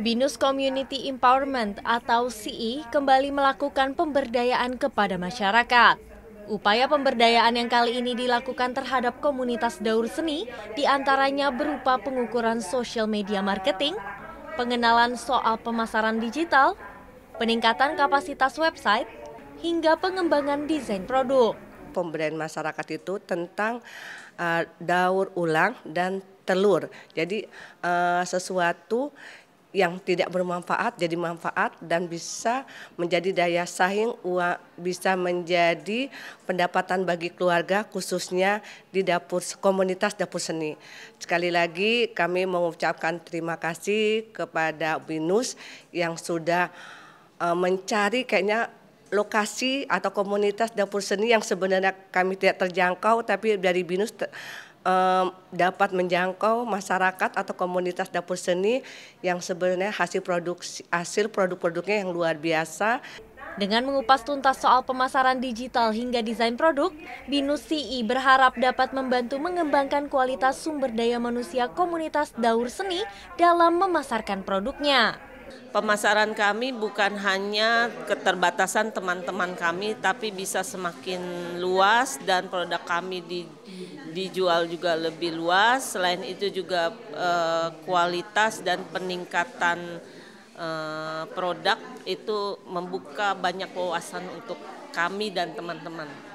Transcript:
Binus Community Empowerment atau CI e kembali melakukan pemberdayaan kepada masyarakat. Upaya pemberdayaan yang kali ini dilakukan terhadap komunitas daur seni diantaranya berupa pengukuran social media marketing, pengenalan soal pemasaran digital, peningkatan kapasitas website, hingga pengembangan desain produk. Pemberdayaan masyarakat itu tentang uh, daur ulang dan telur. Jadi uh, sesuatu yang tidak bermanfaat jadi manfaat dan bisa menjadi daya saing uang bisa menjadi pendapatan bagi keluarga khususnya di dapur komunitas dapur seni. Sekali lagi kami mengucapkan terima kasih kepada Binus yang sudah e, mencari kayaknya lokasi atau komunitas dapur seni yang sebenarnya kami tidak terjangkau tapi dari Binus ter um, dapat menjangkau masyarakat atau komunitas dapur seni yang sebenarnya hasil produksi hasil produk-produknya yang luar biasa. Dengan mengupas tuntas soal pemasaran digital hingga desain produk, Binus CI e berharap dapat membantu mengembangkan kualitas sumber daya manusia komunitas daur seni dalam memasarkan produknya. Pemasaran kami bukan hanya keterbatasan teman-teman kami, tapi bisa semakin luas dan produk kami di, dijual juga lebih luas. Selain itu juga eh, kualitas dan peningkatan eh, produk itu membuka banyak wawasan untuk kami dan teman-teman.